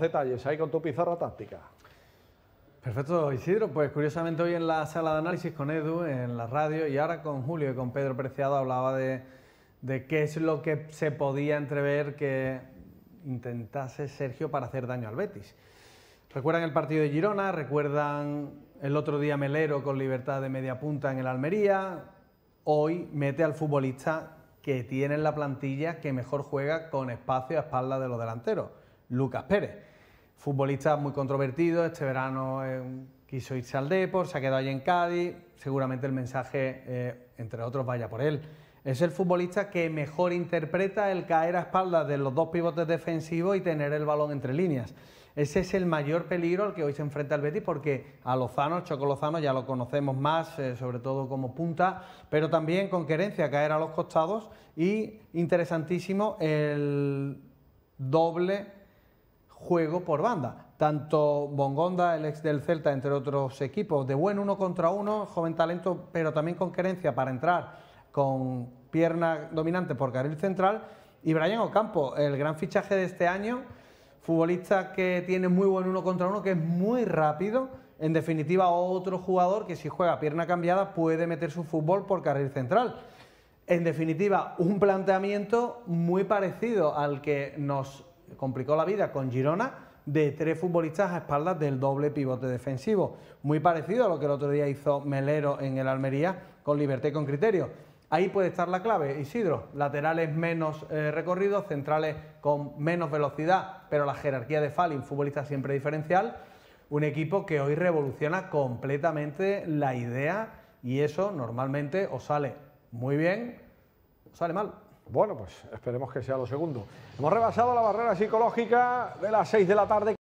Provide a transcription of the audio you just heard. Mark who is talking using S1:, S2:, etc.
S1: detalles ahí con tu pizarra táctica. Perfecto, Isidro. Pues curiosamente hoy en la sala de análisis con Edu, en la radio, y ahora con Julio y con Pedro Preciado hablaba de, qué es lo que se podía entrever que intentase Sergio para hacer daño al Betis. Recuerdan el partido de Girona, recuerdan el otro día Melero con libertad de media punta en el Almería. Hoy mete al futbolista que tiene en la plantilla que mejor juega con espacio a espalda de los delanteros, Lucas Pérez futbolista muy controvertido, este verano eh, quiso irse al Depor, se ha quedado ahí en Cádiz, seguramente el mensaje, eh, entre otros, vaya por él. Es el futbolista que mejor interpreta el caer a espaldas de los dos pivotes defensivos y tener el balón entre líneas. Ese es el mayor peligro al que hoy se enfrenta el Betis porque a Lozano, Choco Lozano, ya lo conocemos más, eh, sobre todo como punta, pero también con querencia caer a los costados y interesantísimo el doble juego por banda. Tanto Bongonda, el ex del Celta, entre otros equipos, de buen uno contra uno, joven talento, pero también con querencia para entrar con pierna dominante por carril central. Y Brian Ocampo, el gran fichaje de este año, futbolista que tiene muy buen uno contra uno, que es muy rápido. En definitiva, otro jugador que si juega pierna cambiada puede meter su fútbol por carril central. En definitiva, un planteamiento muy parecido al que nos complicó la vida con Girona de tres futbolistas a espaldas del doble pivote defensivo. Muy parecido a lo que el otro día hizo Melero en el Almería con libertad y con criterio. Ahí puede estar la clave, Isidro. Laterales menos eh, recorridos, centrales con menos velocidad, pero la jerarquía de Falling, futbolista siempre diferencial. Un equipo que hoy revoluciona completamente la idea y eso normalmente os sale muy bien, os sale mal. Bueno, pues esperemos que sea lo segundo. Hemos rebasado la barrera psicológica de las 6 de la tarde.